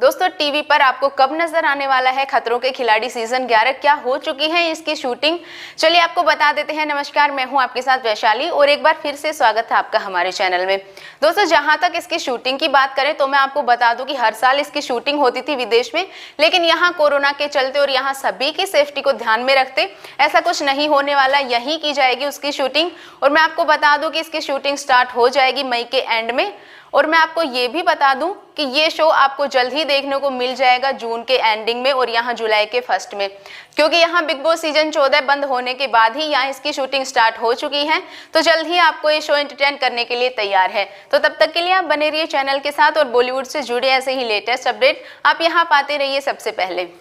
दोस्तों टीवी पर आपको कब नजर आने वाला है खतरों के खिलाड़ी सीजन 11 क्या हो चुकी है इसकी शूटिंग चलिए आपको बता देते हैं नमस्कार मैं हूं आपके साथ वैशाली और एक बार फिर से स्वागत है आपका हमारे चैनल में दोस्तों जहां तक इसकी शूटिंग की बात करें तो मैं आपको बता दूं कि हर साल इसकी शूटिंग होती थी विदेश में लेकिन यहाँ कोरोना के चलते और यहाँ सभी की सेफ्टी को ध्यान में रखते ऐसा कुछ नहीं होने वाला यही की जाएगी उसकी शूटिंग और मैं आपको बता दूँ कि इसकी शूटिंग स्टार्ट हो जाएगी मई के एंड में और मैं आपको ये भी बता दूं कि ये शो आपको जल्द ही देखने को मिल जाएगा जून के एंडिंग में और यहाँ जुलाई के फर्स्ट में क्योंकि यहाँ बिग बॉस सीजन 14 बंद होने के बाद ही यहाँ इसकी शूटिंग स्टार्ट हो चुकी है तो जल्द ही आपको ये शो एंटरटेन करने के लिए तैयार है तो तब तक के लिए आप बने रहिए चैनल के साथ और बॉलीवुड से जुड़े ऐसे ही लेटेस्ट अपडेट आप यहाँ पाते रहिए सबसे पहले